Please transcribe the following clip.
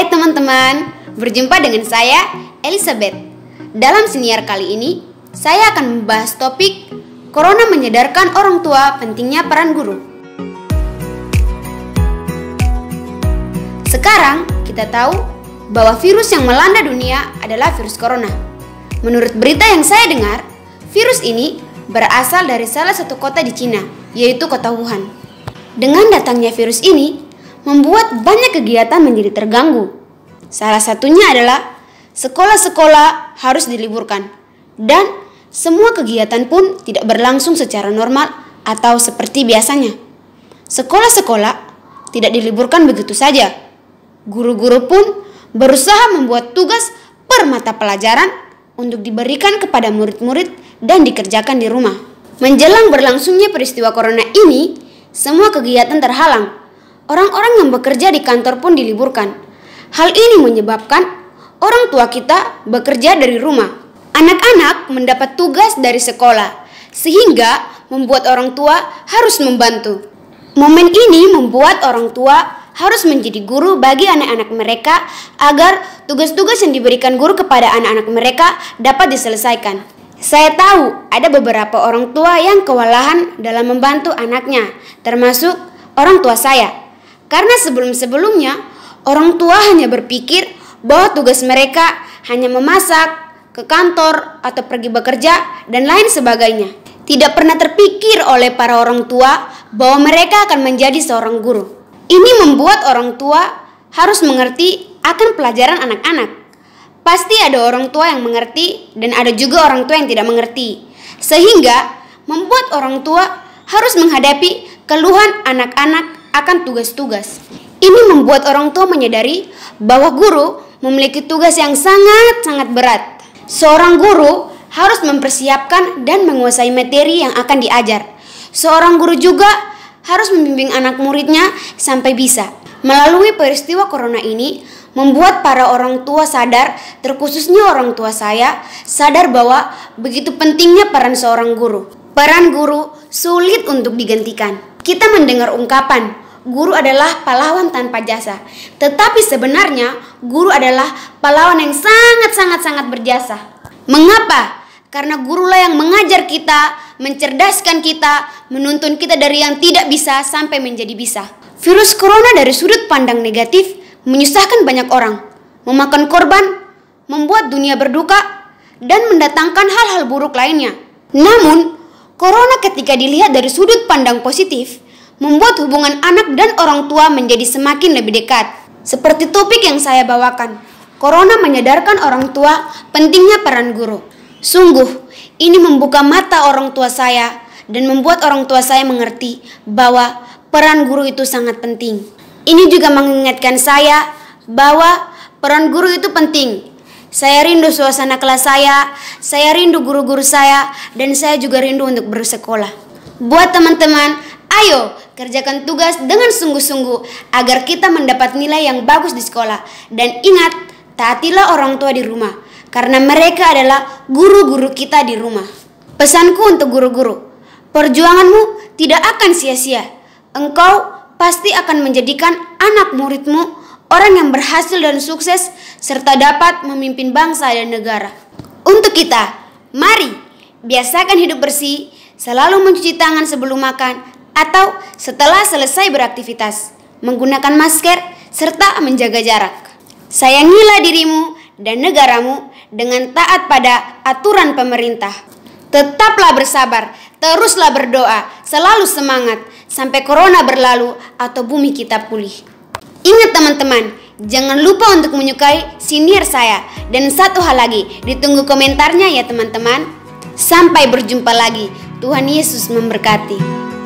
Hai teman-teman, berjumpa dengan saya Elizabeth. Dalam senior kali ini, saya akan membahas topik Corona menyadarkan orang tua pentingnya peran guru. Sekarang kita tahu bahwa virus yang melanda dunia adalah virus corona. Menurut berita yang saya dengar, virus ini berasal dari salah satu kota di Cina, yaitu kota Wuhan. Dengan datangnya virus ini, membuat banyak kegiatan menjadi terganggu. Salah satunya adalah sekolah-sekolah harus diliburkan dan semua kegiatan pun tidak berlangsung secara normal atau seperti biasanya. Sekolah-sekolah tidak diliburkan begitu saja. Guru-guru pun berusaha membuat tugas per mata pelajaran untuk diberikan kepada murid-murid dan dikerjakan di rumah. Menjelang berlangsungnya peristiwa corona ini, semua kegiatan terhalang orang-orang yang bekerja di kantor pun diliburkan. Hal ini menyebabkan orang tua kita bekerja dari rumah. Anak-anak mendapat tugas dari sekolah, sehingga membuat orang tua harus membantu. Momen ini membuat orang tua harus menjadi guru bagi anak-anak mereka agar tugas-tugas yang diberikan guru kepada anak-anak mereka dapat diselesaikan. Saya tahu ada beberapa orang tua yang kewalahan dalam membantu anaknya, termasuk orang tua saya. Karena sebelum-sebelumnya, orang tua hanya berpikir bahwa tugas mereka hanya memasak, ke kantor, atau pergi bekerja, dan lain sebagainya. Tidak pernah terpikir oleh para orang tua bahwa mereka akan menjadi seorang guru. Ini membuat orang tua harus mengerti akan pelajaran anak-anak. Pasti ada orang tua yang mengerti dan ada juga orang tua yang tidak mengerti. Sehingga membuat orang tua harus menghadapi keluhan anak-anak akan tugas-tugas. Ini membuat orang tua menyadari bahwa guru memiliki tugas yang sangat-sangat berat. Seorang guru harus mempersiapkan dan menguasai materi yang akan diajar. Seorang guru juga harus membimbing anak muridnya sampai bisa. Melalui peristiwa corona ini, membuat para orang tua sadar, terkhususnya orang tua saya, sadar bahwa begitu pentingnya peran seorang guru. Peran guru sulit untuk digantikan. Kita mendengar ungkapan, guru adalah pahlawan tanpa jasa. Tetapi sebenarnya, guru adalah pahlawan yang sangat-sangat-sangat berjasa. Mengapa? Karena gurulah yang mengajar kita, mencerdaskan kita, menuntun kita dari yang tidak bisa sampai menjadi bisa. Virus corona dari sudut pandang negatif menyusahkan banyak orang, memakan korban, membuat dunia berduka, dan mendatangkan hal-hal buruk lainnya. Namun, Corona ketika dilihat dari sudut pandang positif, membuat hubungan anak dan orang tua menjadi semakin lebih dekat. Seperti topik yang saya bawakan, Corona menyadarkan orang tua pentingnya peran guru. Sungguh, ini membuka mata orang tua saya dan membuat orang tua saya mengerti bahwa peran guru itu sangat penting. Ini juga mengingatkan saya bahwa peran guru itu penting saya rindu suasana kelas saya, saya rindu guru-guru saya, dan saya juga rindu untuk bersekolah. Buat teman-teman, ayo kerjakan tugas dengan sungguh-sungguh agar kita mendapat nilai yang bagus di sekolah. Dan ingat, taatilah orang tua di rumah, karena mereka adalah guru-guru kita di rumah. Pesanku untuk guru-guru, perjuanganmu tidak akan sia-sia. Engkau pasti akan menjadikan anak muridmu orang yang berhasil dan sukses, serta dapat memimpin bangsa dan negara. Untuk kita, mari biasakan hidup bersih, selalu mencuci tangan sebelum makan atau setelah selesai beraktivitas, menggunakan masker, serta menjaga jarak. Sayangilah dirimu dan negaramu dengan taat pada aturan pemerintah. Tetaplah bersabar, teruslah berdoa, selalu semangat sampai corona berlalu atau bumi kita pulih. Ingat teman-teman, jangan lupa untuk menyukai sinir saya. Dan satu hal lagi, ditunggu komentarnya ya teman-teman. Sampai berjumpa lagi. Tuhan Yesus memberkati.